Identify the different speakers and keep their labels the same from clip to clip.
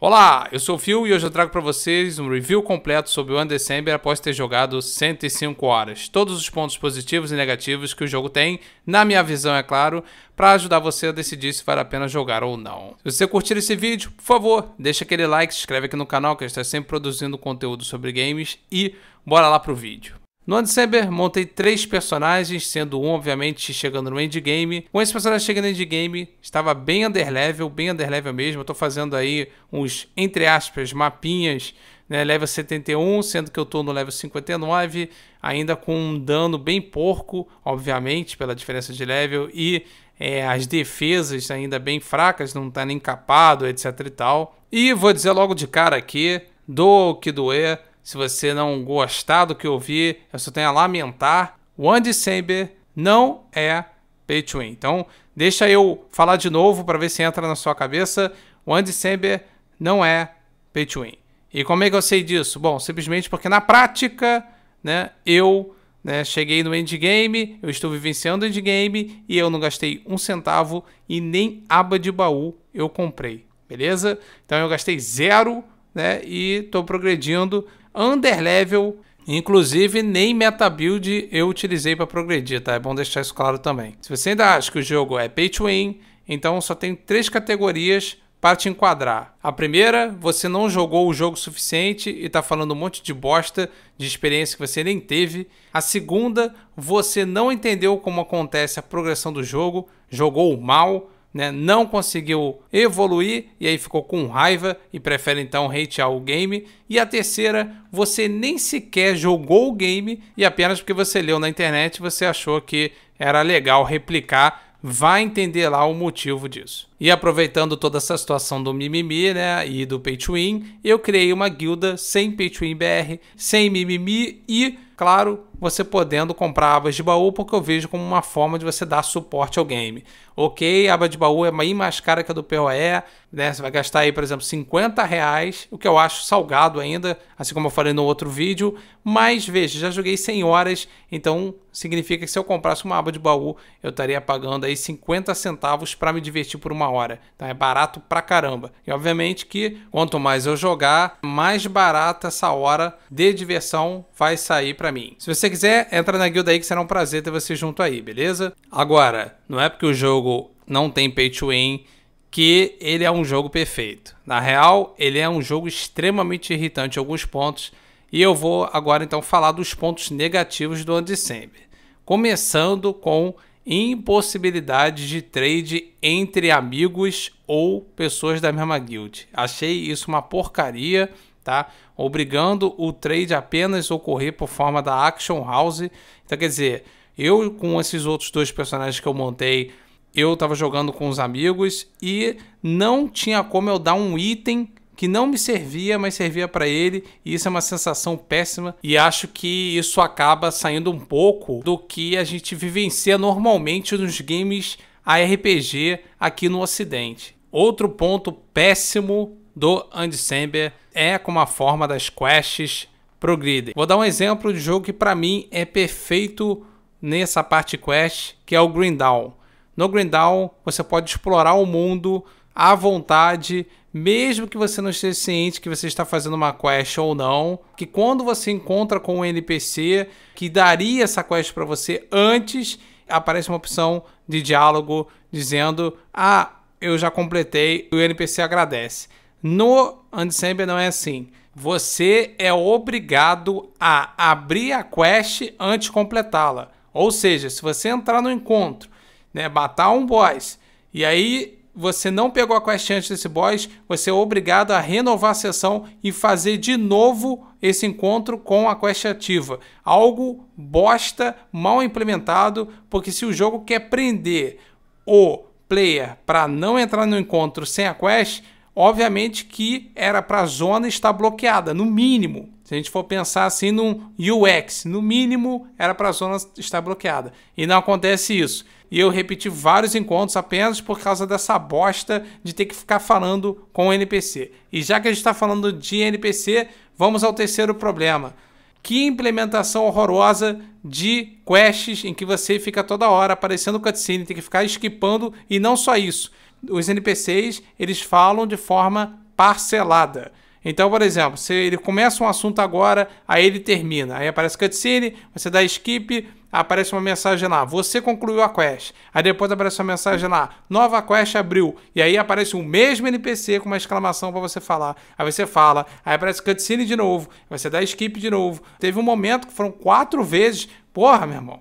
Speaker 1: Olá, eu sou o Phil e hoje eu trago para vocês um review completo sobre o Undecember após ter jogado 105 horas. Todos os pontos positivos e negativos que o jogo tem, na minha visão é claro, para ajudar você a decidir se vale a pena jogar ou não. Se você curtir esse vídeo, por favor, deixa aquele like, se inscreve aqui no canal que a gente está sempre produzindo conteúdo sobre games e bora lá pro vídeo. No Undecember, montei três personagens, sendo um, obviamente, chegando no endgame. Com esse personagem chegando no endgame, estava bem underlevel, bem underlevel mesmo. Estou fazendo aí uns, entre aspas, mapinhas né, level 71, sendo que eu estou no level 59, ainda com um dano bem porco, obviamente, pela diferença de level, e é, as defesas ainda bem fracas, não está nem capado, etc e tal. E vou dizer logo de cara aqui, do que doer, se você não gostar do que ouvir, eu só tenho a lamentar. One December não é pay to win. Então, deixa eu falar de novo para ver se entra na sua cabeça. One December não é pay to win. E como é que eu sei disso? Bom, simplesmente porque na prática, né, eu né, cheguei no endgame, eu estou vivenciando o endgame e eu não gastei um centavo e nem aba de baú eu comprei, beleza? Então eu gastei zero né, e estou progredindo underlevel. Inclusive, nem meta build eu utilizei para progredir, tá? É bom deixar isso claro também. Se você ainda acha que o jogo é pay to win, então só tem três categorias para te enquadrar. A primeira, você não jogou o jogo suficiente e está falando um monte de bosta de experiência que você nem teve. A segunda, você não entendeu como acontece a progressão do jogo, jogou mal, né, não conseguiu evoluir e aí ficou com raiva e prefere então hatear o game. E a terceira, você nem sequer jogou o game e apenas porque você leu na internet você achou que era legal replicar, vai entender lá o motivo disso. E aproveitando toda essa situação do mimimi, né, e do pay to win, eu criei uma guilda sem pay to win BR, sem mimimi e, claro, você podendo comprar abas de baú, porque eu vejo como uma forma de você dar suporte ao game. Ok, aba de baú é bem mais cara que a do POE, né, você vai gastar aí, por exemplo, 50 reais, o que eu acho salgado ainda, assim como eu falei no outro vídeo, mas veja, já joguei 100 horas, então significa que se eu comprasse uma aba de baú, eu estaria pagando aí 50 centavos para me divertir por uma hora. Então é barato pra caramba. E obviamente que quanto mais eu jogar, mais barata essa hora de diversão vai sair pra mim. Se você quiser, entra na guilda aí que será um prazer ter você junto aí, beleza? Agora, não é porque o jogo não tem pay to win que ele é um jogo perfeito. Na real, ele é um jogo extremamente irritante em alguns pontos. E eu vou agora então falar dos pontos negativos do Undecember. Começando com impossibilidade de trade entre amigos ou pessoas da mesma guild. Achei isso uma porcaria, tá? Obrigando o trade apenas ocorrer por forma da Action House. Então, quer dizer, eu com esses outros dois personagens que eu montei, eu estava jogando com os amigos e não tinha como eu dar um item que não me servia, mas servia para ele, e isso é uma sensação péssima e acho que isso acaba saindo um pouco do que a gente vivencia normalmente nos games ARPG aqui no ocidente. Outro ponto péssimo do Undecember é como a forma das quests progridem. Vou dar um exemplo de jogo que para mim é perfeito nessa parte quest, que é o Grindown. No Grindown você pode explorar o mundo à vontade, mesmo que você não esteja ciente que você está fazendo uma quest ou não, que quando você encontra com um NPC que daria essa quest para você antes, aparece uma opção de diálogo dizendo: "Ah, eu já completei", e o NPC agradece. No Undecember não é assim. Você é obrigado a abrir a quest antes de completá-la. Ou seja, se você entrar no encontro, né, matar um boss, e aí você não pegou a quest antes desse boss, você é obrigado a renovar a sessão e fazer de novo esse encontro com a quest ativa. Algo bosta, mal implementado, porque se o jogo quer prender o player para não entrar no encontro sem a quest, obviamente que era para a zona estar bloqueada, no mínimo. Se a gente for pensar assim num UX, no mínimo era para a zona estar bloqueada. E não acontece isso e eu repeti vários encontros apenas por causa dessa bosta de ter que ficar falando com o NPC. E já que a gente está falando de NPC, vamos ao terceiro problema. Que implementação horrorosa de quests em que você fica toda hora aparecendo cutscene, tem que ficar esquipando e não só isso. Os NPCs, eles falam de forma parcelada. Então, por exemplo, se ele começa um assunto agora, aí ele termina. Aí aparece cutscene, você dá skip, aparece uma mensagem lá, você concluiu a quest. Aí depois aparece uma mensagem lá, nova quest abriu. E aí aparece o mesmo NPC com uma exclamação para você falar. Aí você fala, aí aparece cutscene de novo, você dá skip de novo. Teve um momento que foram quatro vezes. Porra, meu irmão.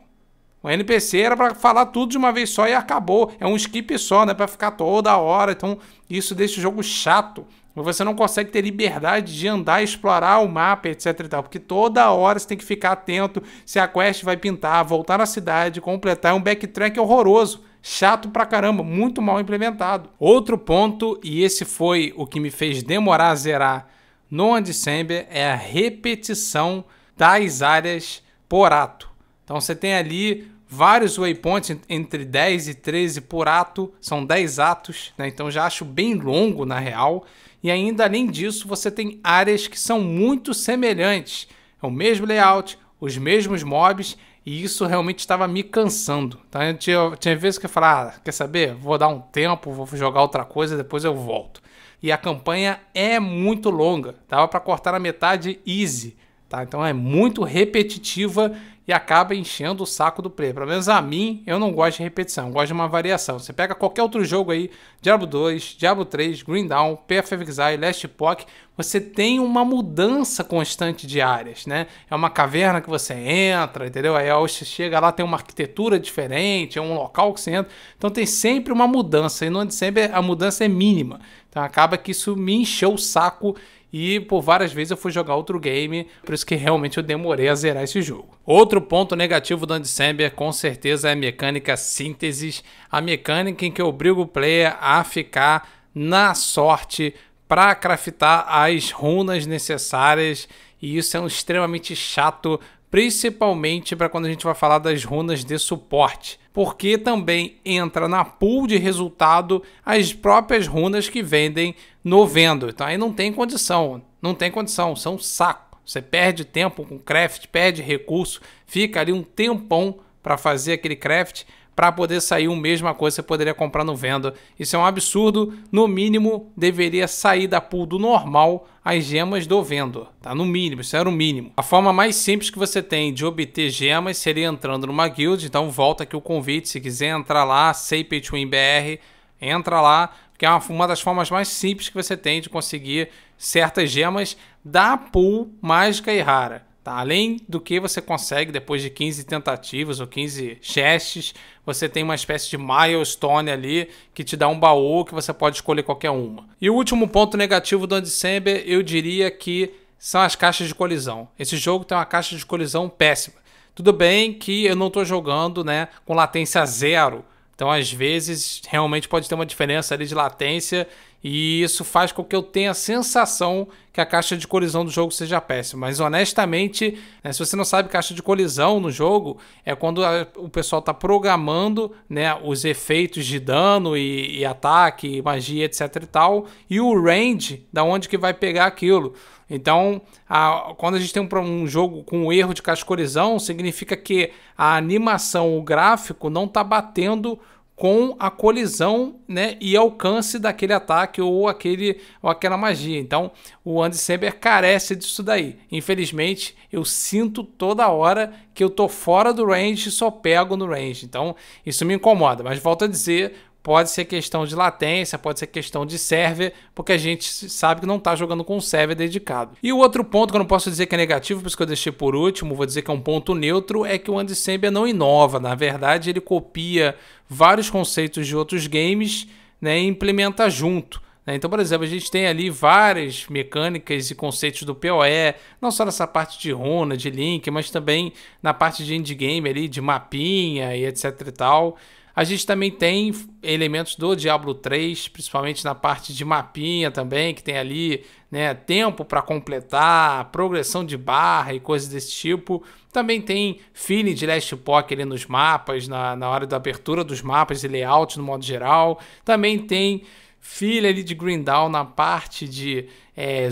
Speaker 1: O NPC era para falar tudo de uma vez só e acabou. É um skip só, né? Para ficar toda hora. Então, isso deixa o jogo chato mas você não consegue ter liberdade de andar, explorar o mapa, etc e tal, porque toda hora você tem que ficar atento se a quest vai pintar, voltar na cidade, completar, é um backtrack horroroso. Chato pra caramba, muito mal implementado. Outro ponto, e esse foi o que me fez demorar a zerar no Undecember, é a repetição das áreas por ato. Então você tem ali vários waypoints entre 10 e 13 por ato, são 10 atos, né? então já acho bem longo na real. E ainda além disso, você tem áreas que são muito semelhantes, é o mesmo layout, os mesmos mobs, e isso realmente estava me cansando. Tá? eu tinha, tinha vezes que eu falava, ah, quer saber, vou dar um tempo, vou jogar outra coisa, depois eu volto. E a campanha é muito longa, dava para cortar a metade easy. Tá? Então é muito repetitiva e acaba enchendo o saco do player. Pelo menos a mim, eu não gosto de repetição, eu gosto de uma variação. Você pega qualquer outro jogo aí, Diablo 2, Diablo 3, Green Down, PF Exile, Last Epoch, você tem uma mudança constante de áreas, né? É uma caverna que você entra, entendeu? Aí você chega lá, tem uma arquitetura diferente, é um local que você entra. Então tem sempre uma mudança, e não é sempre a mudança é mínima. Então acaba que isso me encheu o saco e por várias vezes eu fui jogar outro game, por isso que realmente eu demorei a zerar esse jogo. Outro ponto negativo do Undecember com certeza é a mecânica síntese, a mecânica em que obrigo o player a ficar na sorte para craftar as runas necessárias e isso é um extremamente chato principalmente para quando a gente vai falar das runas de suporte, porque também entra na pool de resultado as próprias runas que vendem no vendo. Então aí não tem condição, não tem condição, são um saco. Você perde tempo com craft, perde recurso, fica ali um tempão para fazer aquele craft para poder sair o mesma coisa que você poderia comprar no venda. Isso é um absurdo, no mínimo deveria sair da pool do normal as gemas do vendo, tá? No mínimo, isso era o mínimo. A forma mais simples que você tem de obter gemas seria entrando numa guild, então volta aqui o convite, se quiser entrar lá, SapeTwinBR, entra lá, que é uma, uma das formas mais simples que você tem de conseguir certas gemas da pool mágica e rara. Tá? Além do que você consegue depois de 15 tentativas ou 15 chests, você tem uma espécie de milestone ali que te dá um baú que você pode escolher qualquer uma. E o último ponto negativo do Undecember, eu diria que são as caixas de colisão. Esse jogo tem uma caixa de colisão péssima. Tudo bem que eu não estou jogando né, com latência zero, então, às vezes, realmente pode ter uma diferença ali de latência e isso faz com que eu tenha a sensação que a caixa de colisão do jogo seja péssima. Mas, honestamente, né, se você não sabe, caixa de colisão no jogo é quando a, o pessoal está programando né, os efeitos de dano e, e ataque, magia, etc e tal, e o range da onde que vai pegar aquilo. Então, a, quando a gente tem um, um jogo com um erro de caixa de colisão, significa que a animação, o gráfico, não está batendo com a colisão né, e alcance daquele ataque ou, aquele, ou aquela magia. Então o Andy carece disso daí. Infelizmente, eu sinto toda hora que eu tô fora do range e só pego no range. Então isso me incomoda. Mas volto a dizer, Pode ser questão de latência, pode ser questão de server, porque a gente sabe que não está jogando com um server dedicado. E o outro ponto que eu não posso dizer que é negativo, por isso que eu deixei por último, vou dizer que é um ponto neutro, é que o Andy não inova. Na verdade, ele copia vários conceitos de outros games né, e implementa junto. Né. Então, por exemplo, a gente tem ali várias mecânicas e conceitos do PoE, não só nessa parte de runa, de link, mas também na parte de endgame ali, de mapinha e etc e tal. A gente também tem elementos do Diablo 3, principalmente na parte de mapinha também, que tem ali né, tempo para completar, progressão de barra e coisas desse tipo. Também tem feeling de Last Epoch ali nos mapas, na, na hora da abertura dos mapas e layout no modo geral. Também tem filha ali de Grindown na parte de é,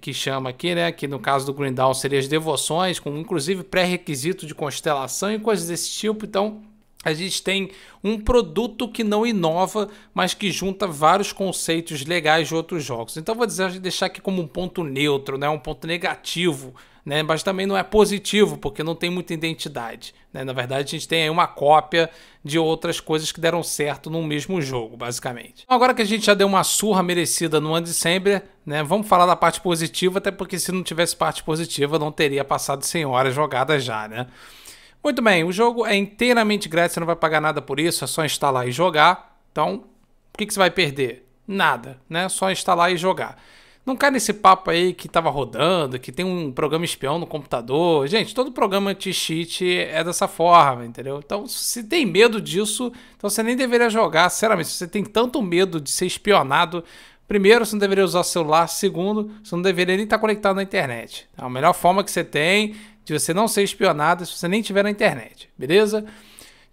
Speaker 1: que chama aqui, né? Que no caso do Grindown seria as devoções, com inclusive pré-requisito de constelação e coisas desse tipo. Então, a gente tem um produto que não inova, mas que junta vários conceitos legais de outros jogos. Então vou dizer, deixar aqui como um ponto neutro, né? um ponto negativo, né? mas também não é positivo, porque não tem muita identidade. Né? Na verdade, a gente tem aí uma cópia de outras coisas que deram certo no mesmo jogo, basicamente. Então, agora que a gente já deu uma surra merecida no Undecember, né? vamos falar da parte positiva, até porque se não tivesse parte positiva, não teria passado 100 horas jogadas já. né? Muito bem, o jogo é inteiramente grátis, você não vai pagar nada por isso, é só instalar e jogar. Então, o que, que você vai perder? Nada, né? Só instalar e jogar. Não cai nesse papo aí que tava rodando, que tem um programa espião no computador. Gente, todo programa anti-cheat é dessa forma, entendeu? Então, se tem medo disso, então você nem deveria jogar. Sinceramente, se você tem tanto medo de ser espionado, Primeiro, você não deveria usar celular. Segundo, você não deveria nem estar conectado na internet. É a melhor forma que você tem de você não ser espionado se você nem tiver na internet, beleza?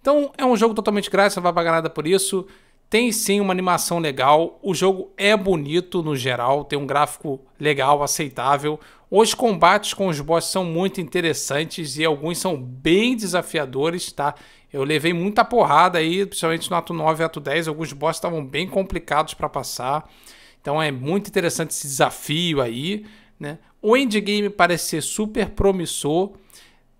Speaker 1: Então, é um jogo totalmente grátis, você não vai pagar nada por isso. Tem sim uma animação legal, o jogo é bonito no geral, tem um gráfico legal, aceitável. Os combates com os boss são muito interessantes e alguns são bem desafiadores, tá? Eu levei muita porrada aí, principalmente no ato 9 e ato 10, alguns boss estavam bem complicados para passar. Então é muito interessante esse desafio aí. Né? O endgame parece ser super promissor.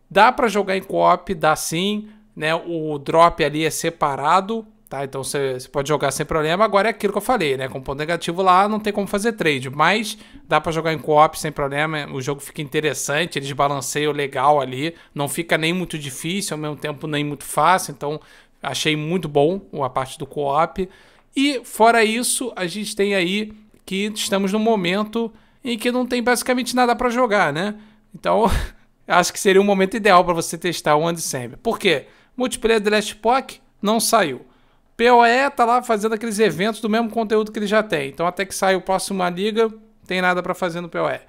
Speaker 1: Dá para jogar em co-op, dá sim. Né? O drop ali é separado, tá? Então você pode jogar sem problema. Agora é aquilo que eu falei, né? Com ponto negativo lá não tem como fazer trade, mas dá para jogar em co-op sem problema. O jogo fica interessante, eles balanceiam legal ali. Não fica nem muito difícil, ao mesmo tempo nem muito fácil. Então achei muito bom a parte do co-op. E fora isso, a gente tem aí que estamos num momento em que não tem basicamente nada para jogar, né? Então, acho que seria um momento ideal para você testar o Undecember. Por quê? Multiplayer The Last Epoch não saiu. PoE tá lá fazendo aqueles eventos do mesmo conteúdo que ele já tem. Então, até que saia o próximo liga, tem nada para fazer no PoE.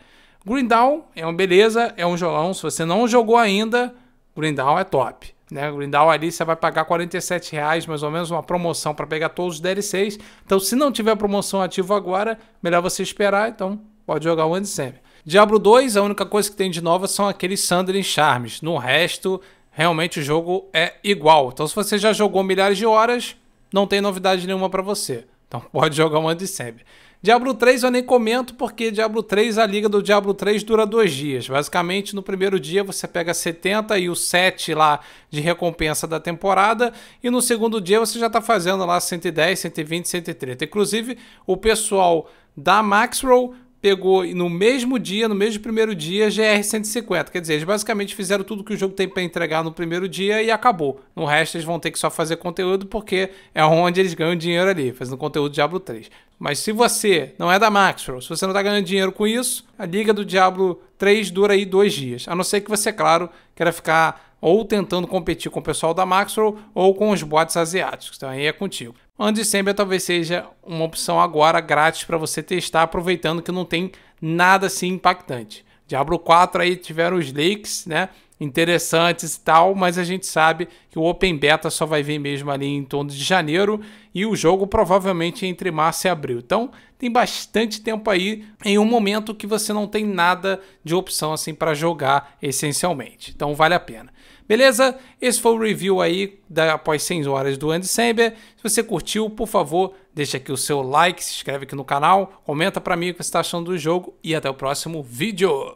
Speaker 1: Green Down é uma beleza, é um jogão. Se você não jogou ainda, Green Down é top. Né? Grindal ali você vai pagar 47 reais, mais ou menos, uma promoção para pegar todos os DLCs. Então, se não tiver promoção ativa agora, melhor você esperar. Então, pode jogar o de sempre. Diablo 2, a única coisa que tem de nova são aqueles Sandrin Charms. No resto, realmente o jogo é igual. Então, se você já jogou milhares de horas, não tem novidade nenhuma para você. Então, pode jogar o de sempre. Diablo 3 eu nem comento porque Diablo 3, a liga do Diablo 3 dura dois dias. Basicamente, no primeiro dia você pega 70 e o 7 lá de recompensa da temporada, e no segundo dia você já está fazendo lá 110, 120, 130. Inclusive, o pessoal da Maxwell pegou no mesmo dia, no mesmo primeiro dia, GR150. Quer dizer, eles basicamente fizeram tudo que o jogo tem para entregar no primeiro dia e acabou. No resto, eles vão ter que só fazer conteúdo porque é onde eles ganham dinheiro ali, fazendo conteúdo Diablo 3. Mas se você não é da Maxwell, se você não está ganhando dinheiro com isso, a liga do Diablo 3 dura aí dois dias. A não ser que você, claro, queira ficar ou tentando competir com o pessoal da Maxwell ou com os bots asiáticos. Então aí é contigo. Undissemble talvez seja uma opção agora grátis para você testar, aproveitando que não tem nada assim impactante. Diablo 4 aí tiveram os leaks, né? interessantes e tal, mas a gente sabe que o Open Beta só vai vir mesmo ali em torno de janeiro e o jogo provavelmente é entre março e abril. Então, tem bastante tempo aí em um momento que você não tem nada de opção assim para jogar essencialmente. Então, vale a pena. Beleza? Esse foi o review aí da, após 100 horas do Andy Samber. Se você curtiu, por favor, deixa aqui o seu like, se inscreve aqui no canal, comenta para mim o que você está achando do jogo e até o próximo vídeo.